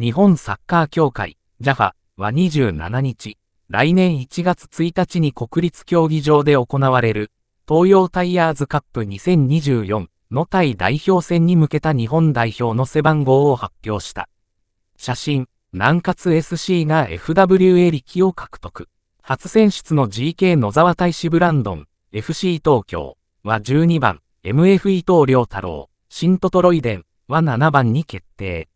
日本サッカー協会、JAFA は27日、来年1月1日に国立競技場で行われる、東洋タイヤーズカップ2024の対代表戦に向けた日本代表の背番号を発表した。写真、南葛 SC が FWA 力を獲得。初選出の GK 野沢大志ブランドン、FC 東京は12番、MF 伊藤良太郎、新トトロイデンは7番に決定。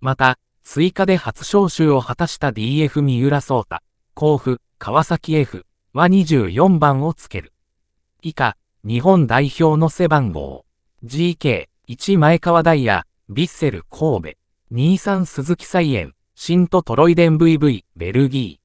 また、追加で初招集を果たした DF 三浦聡太、甲府、川崎 F は24番をつける。以下、日本代表の背番号、GK、1前川ダイヤ、ヴィッセル神戸、23鈴木菜園、新都トロイデン VV、ベルギ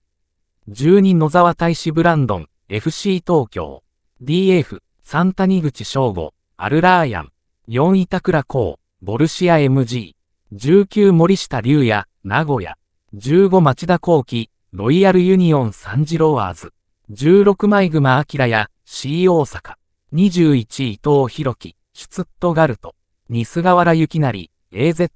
ー。12野沢大使ブランドン、FC 東京。DF、3谷口翔吾、アルラーヤン。4板倉孝、ボルシア MG。19森下龍也、名古屋。15町田幸喜、ロイヤルユニオンサンジロワーズ。16枚熊明や C 大阪。21伊藤博樹、シュツットガルト。西河原幸成、AZ。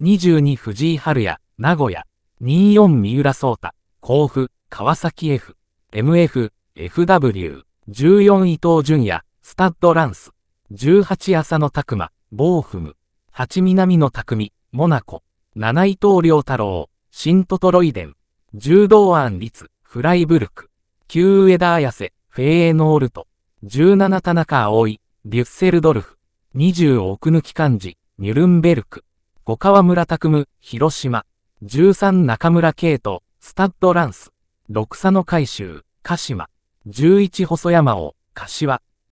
22藤井春也、名古屋。24三浦聡太、甲府、川崎 F。MF、FW。14伊藤淳也、スタッドランス。18浅野拓磨、ボーフム。8南野拓海、モナコ、七伊藤良太郎、新トトロイデン、柔道案律、フライブルク、旧上田綾瀬、フェーノールト、十七田中葵、デュッセルドルフ、二十奥抜き漢字、ニュルンベルク、五川村拓夢、広島、十三中村慶斗、スタッドランス、六佐野海州、鹿島、十一細山を、柏、